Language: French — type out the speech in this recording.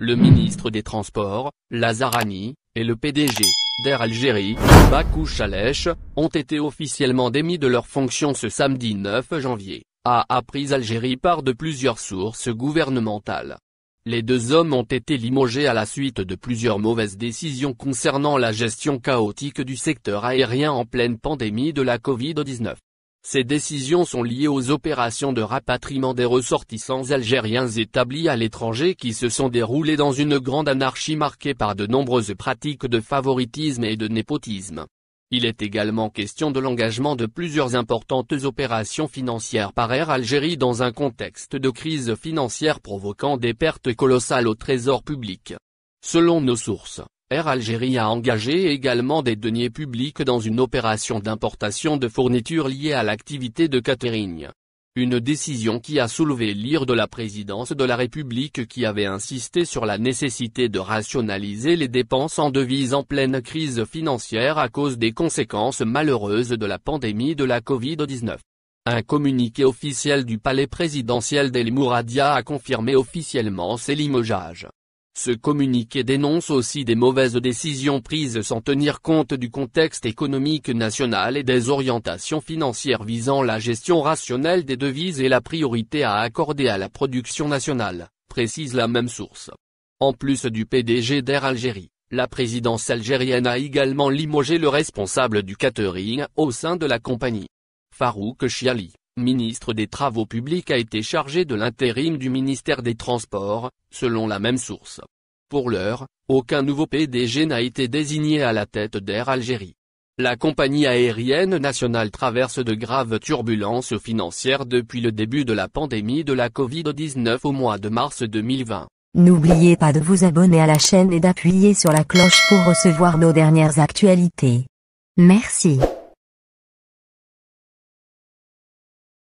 le ministre des Transports, Lazarani, et le PDG, d'Air Algérie, Bakou Chalèche, ont été officiellement démis de leurs fonctions ce samedi 9 janvier, a appris Algérie par de plusieurs sources gouvernementales. Les deux hommes ont été limogés à la suite de plusieurs mauvaises décisions concernant la gestion chaotique du secteur aérien en pleine pandémie de la Covid-19. Ces décisions sont liées aux opérations de rapatriement des ressortissants algériens établis à l'étranger qui se sont déroulées dans une grande anarchie marquée par de nombreuses pratiques de favoritisme et de népotisme. Il est également question de l'engagement de plusieurs importantes opérations financières par Air Algérie dans un contexte de crise financière provoquant des pertes colossales au trésor public. Selon nos sources, Air Algérie a engagé également des deniers publics dans une opération d'importation de fournitures liées à l'activité de catering. Une décision qui a soulevé l'ire de la présidence de la République qui avait insisté sur la nécessité de rationaliser les dépenses en devises en pleine crise financière à cause des conséquences malheureuses de la pandémie de la Covid-19. Un communiqué officiel du palais présidentiel d'El Mouradia a confirmé officiellement ces limogeages. Ce communiqué dénonce aussi des mauvaises décisions prises sans tenir compte du contexte économique national et des orientations financières visant la gestion rationnelle des devises et la priorité à accorder à la production nationale, précise la même source. En plus du PDG d'Air Algérie, la présidence algérienne a également limogé le responsable du catering au sein de la compagnie. Farouk Chiali ministre des Travaux publics a été chargé de l'intérim du ministère des Transports, selon la même source. Pour l'heure, aucun nouveau PDG n'a été désigné à la tête d'Air Algérie. La compagnie aérienne nationale traverse de graves turbulences financières depuis le début de la pandémie de la Covid-19 au mois de mars 2020. N'oubliez pas de vous abonner à la chaîne et d'appuyer sur la cloche pour recevoir nos dernières actualités. Merci.